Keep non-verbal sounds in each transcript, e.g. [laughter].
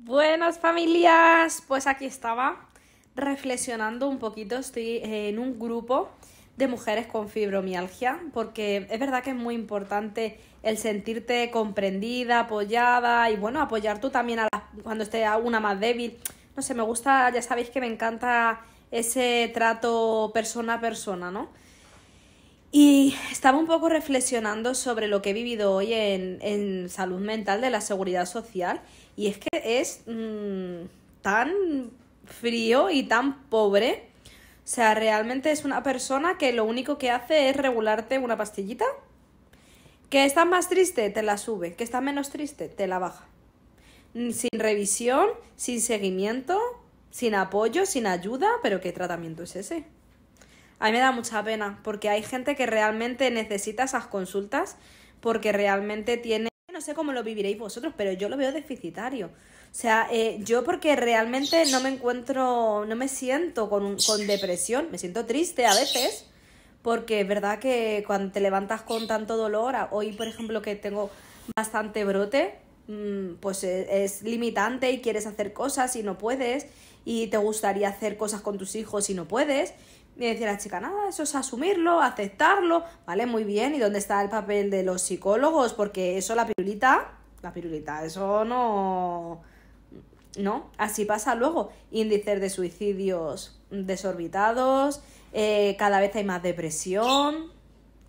Buenas familias, pues aquí estaba reflexionando un poquito, estoy eh, en un grupo de mujeres con fibromialgia, porque es verdad que es muy importante el sentirte comprendida, apoyada y bueno, apoyar tú también a cuando esté una más débil. No sé, me gusta, ya sabéis que me encanta ese trato persona a persona, ¿no? Y estaba un poco reflexionando sobre lo que he vivido hoy en, salud mental de la seguridad social y es que es mm, tan frío y tan pobre. O sea, realmente es una persona que lo único que hace es regularte una pastillita. Que estás más triste, te la sube. Que estás menos triste, te la baja. Mm, sin revisión, sin seguimiento, sin apoyo, sin ayuda. Pero ¿qué tratamiento es ese? a mí me da mucha pena porque hay gente que realmente necesita esas consultas porque realmente tiene, no sé cómo lo viviréis vosotros, pero yo lo veo deficitario. O sea, eh, yo porque realmente no me encuentro, no me siento con, con depresión, me siento triste a veces, porque es verdad que cuando te levantas con tanto dolor, hoy por ejemplo que tengo bastante brote, Mm, pues e, es, limitante y quieres hacer cosas y no puedes, y te gustaría hacer cosas con tus hijos y no puedes. Y a la chica, nada, eso es asumirlo, aceptarlo, ¿vale? Muy bien, ¿y dónde está el papel de los psicólogos? Porque eso, la pirulita, la pirulita, eso no... No, así pasa luego. Índices de suicidios desorbitados, eh, cada vez hay más depresión.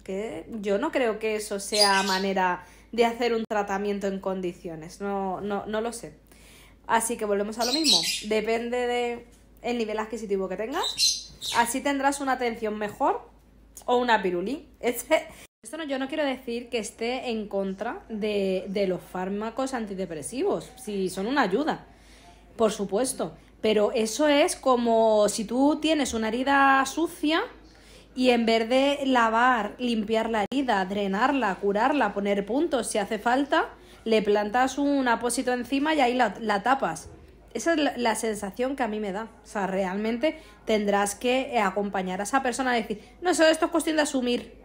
Que yo no creo que eso sea manera de hacer un tratamiento en condiciones. No, no, no lo sé. Así que volvemos a lo mismo. Depende del el nivel adquisitivo que tengas. Así tendrás una atención mejor o una pirulí. [laughs] Este, esto no, yo no quiero decir que esté en contra de, de los fármacos antidepresivos, si son una ayuda, por supuesto. Pero eso es como si tú tienes una herida sucia y en vez de lavar, limpiar la herida, drenarla, curarla, poner puntos si hace falta, le plantas un apósito encima y ahí la, tapas. Esa es la, sensación que a mí me da. O sea, realmente tendrás que eh, acompañar a esa persona a decir, no, solo esto es cuestión de asumir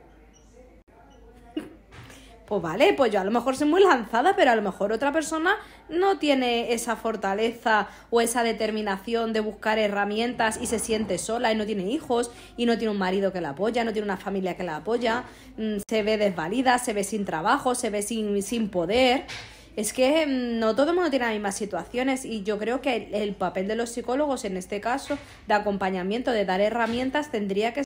pues vale, pues yo a lo mejor soy muy lanzada, pero a lo mejor otra persona no tiene esa fortaleza o esa determinación de buscar herramientas y se siente sola y no tiene hijos y no tiene un marido que la apoya, no tiene una familia que la apoya, mm, se ve desvalida, se ve sin trabajo, se ve sin, sin poder. Es que mm, no todo el mundo tiene las mismas situaciones y yo creo que el, el papel de los psicólogos en este caso de acompañamiento, de dar herramientas, tendría que ser...